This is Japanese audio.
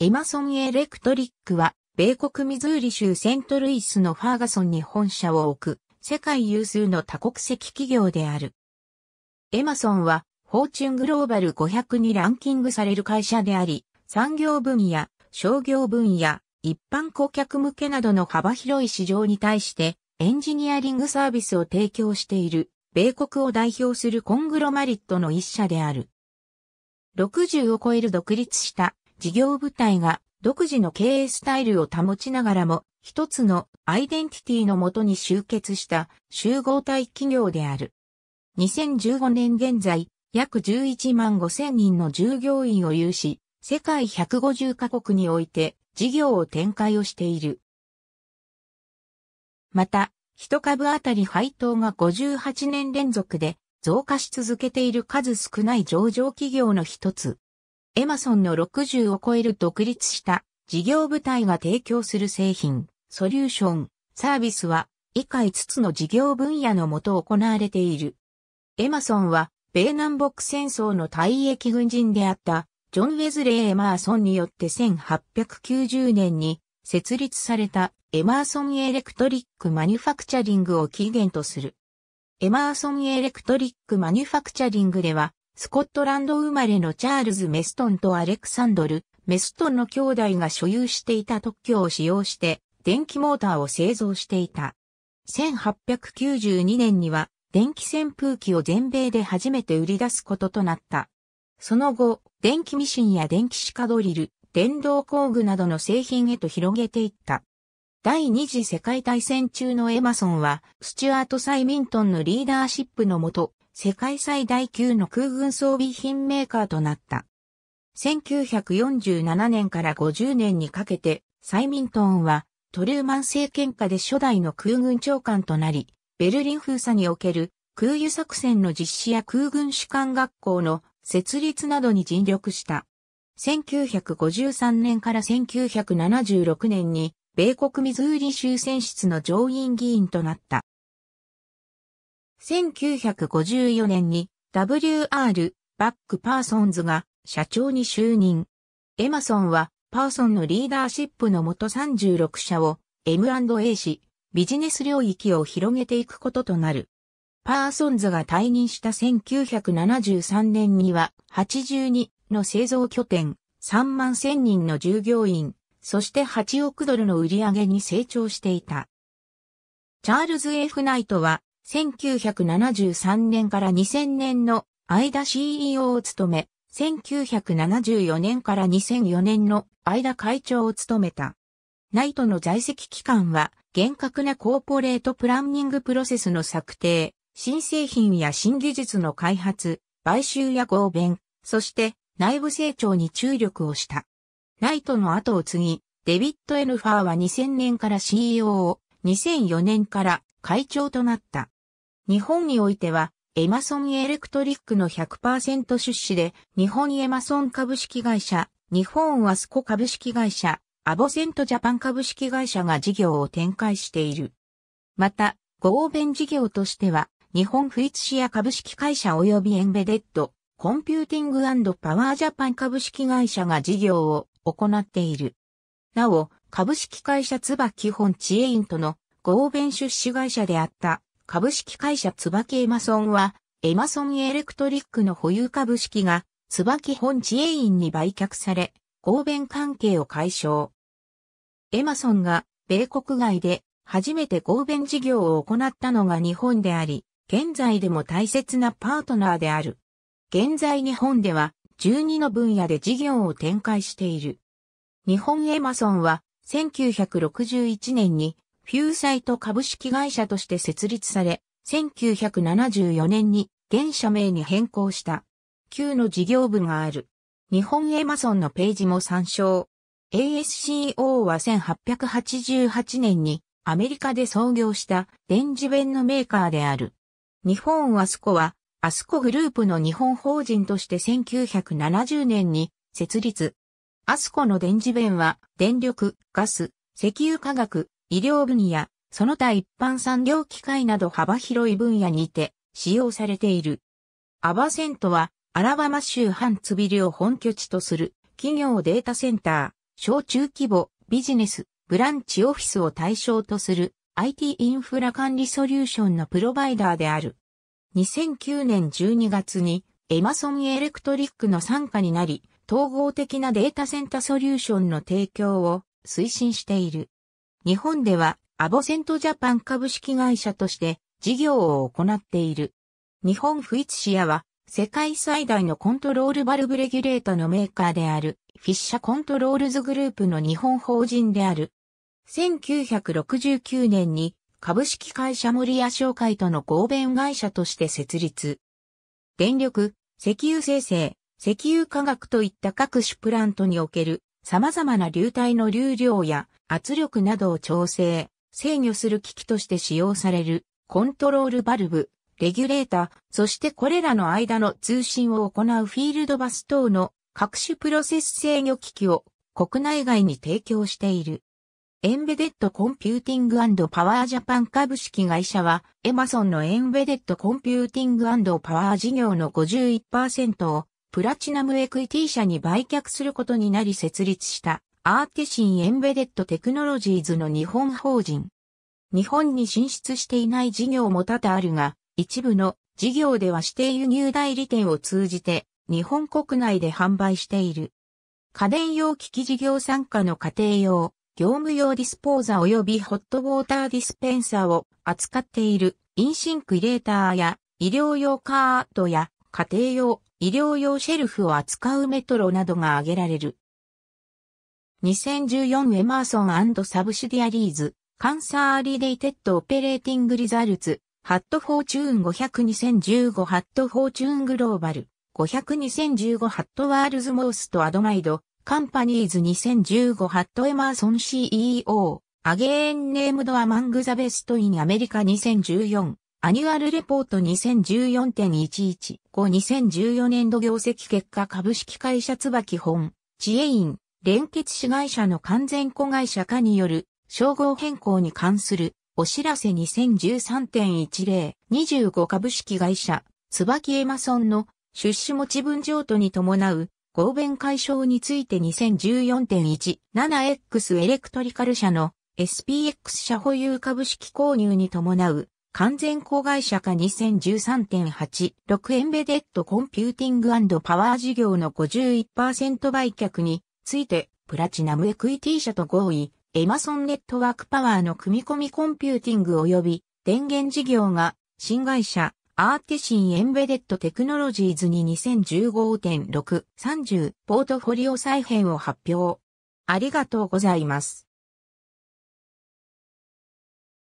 エマソンエレクトリックは、米国ミズーリ州セントルイスのファーガソンに本社を置く、世界有数の多国籍企業である。エマソンは、フォーチュングローバル500にランキングされる会社であり、産業分野、商業分野、一般顧客向けなどの幅広い市場に対して、エンジニアリングサービスを提供している、米国を代表するコングロマリットの一社である。60を超える独立した事業部隊が独自の経営スタイルを保ちながらも、一つのアイデンティティのもとに集結した集合体企業である。2015年現在、約11万5千人の従業員を有し、世界150カ国において事業を展開をしている。また、一株あたり配当が58年連続で増加し続けている数少ない上場企業の一つ。エマソンの60を超える独立した事業部隊が提供する製品、ソリューション、サービスは以下5つの事業分野のもと行われている。エマソンは、米南北戦争の退役軍人であった、ジョン・ウェズレー・エマーソンによって1890年に設立されたエマーソン・エレクトリック・マニュファクチャリングを起源とする。エマーソン・エレクトリック・マニュファクチャリングでは、スコットランド生まれのチャールズ・メストンとアレクサンドル・メストンの兄弟が所有していた特許を使用して電気モーターを製造していた。1892年には電気扇風機を全米で初めて売り出すこととなった。その後、電気ミシンや電気シカドリル、電動工具などの製品へと広げていった。第二次世界大戦中のエマソンは、スチュアート・サイミントンのリーダーシップのもと、世界最大級の空軍装備品メーカーとなった。1947年から50年にかけて、サイミントーンはトルーマン政権下で初代の空軍長官となり、ベルリン封鎖における空輸作戦の実施や空軍士官学校の設立などに尽力した。1953年から1976年に、米国ミズーリ州選出の上院議員となった。1954年に W.R. バック・パーソンズが社長に就任。エマソンはパーソンのリーダーシップのもと36社を M&A し、ビジネス領域を広げていくこととなる。パーソンズが退任した1973年には82の製造拠点、3万1000人の従業員、そして8億ドルの売り上げに成長していた。チャールズ・ F・ ナイトは1973年から2000年の間 CEO を務め、1974年から2004年の間会長を務めた。ナイトの在籍期間は、厳格なコーポレートプランニングプロセスの策定、新製品や新技術の開発、買収や合弁、そして内部成長に注力をした。ナイトの後を継ぎ、デビッド・エルファーは2000年から CEO を、2004年から会長となった。日本においては、エマソンエレクトリックの100%出資で、日本エマソン株式会社、日本ワスコ株式会社、アボセントジャパン株式会社が事業を展開している。また、合弁事業としては、日本フリッツシア株式会社及びエンベデッド、コンピューティングパワージャパン株式会社が事業を行っている。なお、株式会社ツバ基本知恵院との合弁出資会社であった株式会社椿エマソンは、エマソンエレクトリックの保有株式が、椿本地営院に売却され、合弁関係を解消。エマソンが、米国外で、初めて合弁事業を行ったのが日本であり、現在でも大切なパートナーである。現在日本では、12の分野で事業を展開している。日本エマソンは、1961年に、フューサイト株式会社として設立され、1974年に現社名に変更した。旧の事業部がある。日本エマソンのページも参照。ASCO は1888年にアメリカで創業した電磁弁のメーカーである。日本アスコはアスコグループの日本法人として1970年に設立。アスコの電磁弁は電力、ガス、石油化学、医療分野、その他一般産業機械など幅広い分野にて使用されている。アバセントは、アラバマ州ハンツビルを本拠地とする企業データセンター、小中規模、ビジネス、ブランチオフィスを対象とする IT インフラ管理ソリューションのプロバイダーである。2009年12月にエマソンエレクトリックの参加になり、統合的なデータセンターソリューションの提供を推進している。日本ではアボセントジャパン株式会社として事業を行っている。日本フィッツシアは世界最大のコントロールバルブレギュレータのメーカーであるフィッシャコントロールズグループの日本法人である。1969年に株式会社森屋商会との合弁会社として設立。電力、石油生成、石油化学といった各種プラントにおける様々な流体の流量や圧力などを調整、制御する機器として使用される、コントロールバルブ、レギュレータ、そしてこれらの間の通信を行うフィールドバス等の各種プロセス制御機器を国内外に提供している。エンベデッドコンピューティングパワージャパン株式会社は、エマソンのエンベデッドコンピューティングパワー事業の51%をプラチナムエクイティ社に売却することになり設立した。アーティシン・エンベデッド・テクノロジーズの日本法人。日本に進出していない事業も多々あるが、一部の事業では指定輸入代理店を通じて日本国内で販売している。家電用機器事業参加の家庭用、業務用ディスポーザ及びホットウォーターディスペンサーを扱っているインシンクイレーターや医療用カートや家庭用、医療用シェルフを扱うメトロなどが挙げられる。2014エマーソンサブシディアリーズ、カンサーリデイテッドオペレーティングリザルツ、ハットフォーチューン500 2015ハットフォーチューングローバル、500 2015ハットワールズモーストアドマイド、カンパニーズ2015ハットエマーソン CEO、アゲーンネームドアマングザベストインアメリカ2014、アニュアルレポート2014.115 2014年度業績結果株式会社椿本、知恵院、連結子会社の完全子会社化による称号変更に関するお知らせ2013.10、25株式会社、椿エマソンの出資持ち分譲渡に伴う合弁解消について2014.1、7X エレクトリカル社の SPX 社保有株式購入に伴う完全子会社化2013.8、6エンベデッドコンピューティングパワー事業の51%売却について、プラチナムエクイティ社と合意、エマソンネットワークパワーの組み込みコンピューティング及び電源事業が新会社アーティシンエンベデッドテクノロジーズに2015.630ポートフォリオ再編を発表。ありがとうございます。